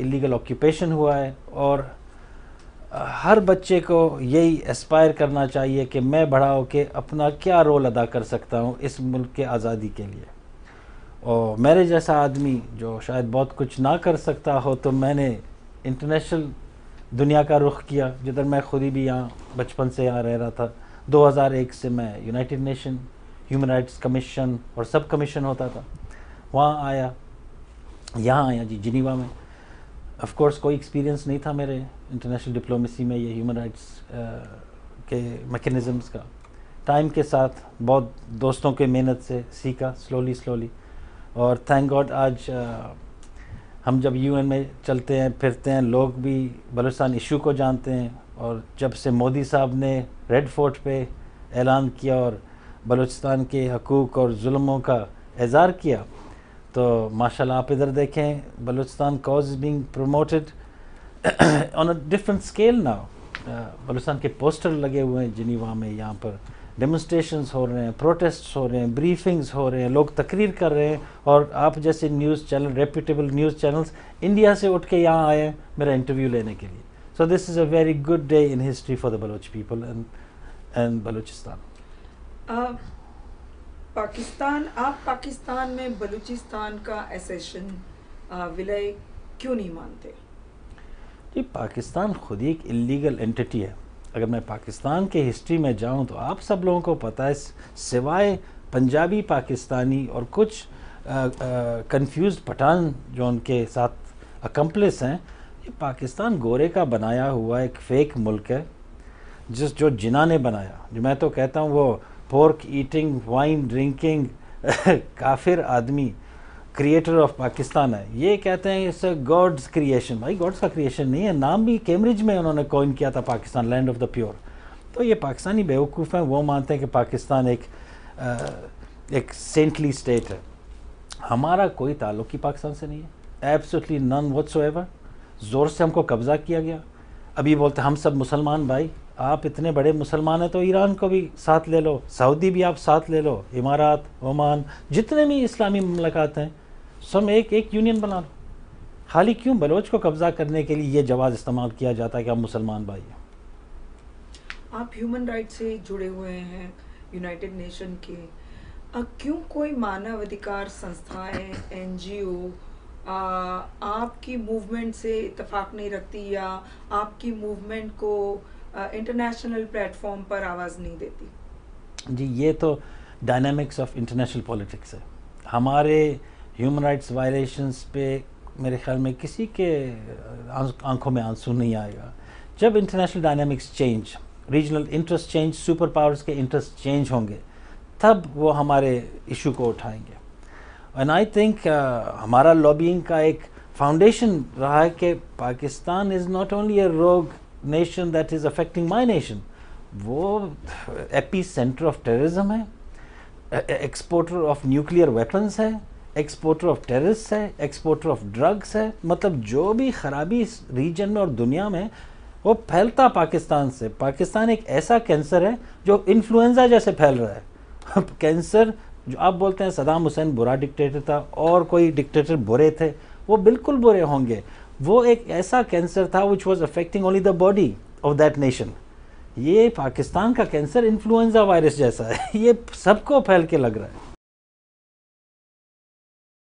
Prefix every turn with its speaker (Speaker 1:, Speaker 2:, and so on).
Speaker 1: illegal occupation हुआ है और हर बच्चे को यही एस्पायर करना चाहिए कि मैं बड़ा होकर अपना क्या रोल अदा कर सकता हूँ इस मुल्क के आज़ादी के लिए और मेरे जैसा आदमी जो शायद बहुत कुछ ना कर सकता हो तो मैंने इंटरनेशनल दुनिया का रुख किया जिधर मैं खुद ही भी यहाँ बचपन से यहाँ रह रहा था 2001 से मैं United Nation Human Rights Commission और सब कमीशन होता था वहाँ आया यहाँ आया जी जिनीवा में अफकोर्स कोई एक्सपीरियंस नहीं था मेरे इंटरनेशनल डिप्लोमेसी में या ह्यूमन राइट्स के मैकेनिज़म्स का टाइम के साथ बहुत दोस्तों के मेहनत से सीखा स्लोली स्लोली और थैंक गॉड आज आ, हम जब यूएन में चलते हैं फिरते हैं लोग भी बलूचिस्तान इशू को जानते हैं और जब से मोदी साहब ने रेड फोर्ट पे ऐलान किया और बलूचिस्तान के हकूक़ और जुल्मों का एज़ार किया तो माशाल्लाह आप इधर देखें Balochistan cause is being promoted on a different scale now Balochistan के पोस्टर लगे हुए हैं जिनीवा में यहाँ पर डेमोस्ट्रेशन हो रहे हैं प्रोटेस्ट हो रहे हैं ब्रीफिंग्स हो रहे हैं लोग तकरीर कर रहे हैं और आप जैसे news channel reputable news channels India से उठ के यहाँ आए हैं मेरा इंटरव्यू लेने के लिए so this is a very good day in history for the Baloch people and and Balochistan
Speaker 2: Pakistan आप पाकिस्तान में बलूचिस्तान का एसेशन विलय क्यों नहीं मानते
Speaker 1: जी पाकिस्तान खुद ही एक इलीगल एंटिटी है अगर मैं पाकिस्तान के हिस्ट्री में जाऊं तो आप सब लोगों को पता है सिवाय पंजाबी पाकिस्तानी और कुछ कंफ्यूज पठान जो उनके साथ अकम्पलिस हैं ये पाकिस्तान गोरे का बनाया हुआ एक फेक मुल्क है जिस जो जिना ने बनाया जो मैं तो कहता हूँ वो पोर्क ईटिंग वाइन ड्रिंकिंग काफिर आदमी क्रिएटर ऑफ पाकिस्तान है ये कहते हैं इट्स गॉड्स क्रिएशन भाई गॉड्स का क्रिएशन नहीं है नाम भी कैम्ब्रिज में उन्होंने कॉइन किया था Pakistan land of the pure तो ये पाकिस्तानी बेवकूफ़ हैं वो मानते हैं कि पाकिस्तान एक आ, एक सेंटली स्टेट है हमारा कोई ताल्लुक ही पाकिस्तान से नहीं है एब्सोटली नन वट्स एवर ज़ोर से हमको कब्ज़ा किया गया अभी बोलते हम सब मुसलमान भाई आप इतने बड़े मुसलमान हैं तो ईरान को भी साथ ले लो सऊदी भी आप साथ ले लो इमारात ओमान जितने भी इस्लामी ममलकत हैं सब एक एक यूनियन बना लो खाली क्यों बलोच को कब्ज़ा करने के लिए ये जवाज़ इस्तेमाल किया जाता है कि आप मुसलमान भाई हैं
Speaker 2: आप ह्यूमन राइट से जुड़े हुए हैं यूनाइटेड नेशन के क्यों कोई मानव अधिकार संस्थाएं ओ आपकी मूवमेंट से इतफाक नहीं रखती या आपकी मूवमेंट को इंटरनेशनल प्लेटफॉर्म पर आवाज़ नहीं देती
Speaker 1: जी ये तो डायनामिक्स ऑफ इंटरनेशनल पॉलिटिक्स है हमारे ह्यूमन राइट्स वायलेशंस पे मेरे ख्याल में किसी के आंखों में आंसू नहीं आएगा जब international dynamics change regional interest change super powers के इंटरेस्ट चेंज होंगे तब वो हमारे इशू को उठाएंगे एंड आई थिंक हमारा लॉबिंग का एक फाउंडेशन रहा है कि Pakistan is not only a rogue nation that is affecting my nation वो एपी सेंटर ऑफ टेररिज्म है एक्सपोर्टर ऑफ न्यूक्लियर वेपन्स है एक्सपोर्टर ऑफ टेररिस्ट है एक्सपोर्टर ऑफ ड्रग्स है मतलब जो भी खराबी इस रीजन में और दुनिया में वो फैलता पाकिस्तान से पाकिस्तान एक ऐसा कैंसर है जो इन्फ्लुएंजा जैसे फैल रहा है कैंसर जो आप बोलते हैं सदाम हुसैन बुरा डिक्टेटर था और कोई डिक्टेटर बुरे थे वो बिल्कुल बुरे होंगे वो एक ऐसा कैंसर था which was affecting only the body of that nation ये पाकिस्तान का कैंसर इन्फ्लुएंजा वायरस जैसा है ये सबको फैल के लग रहा है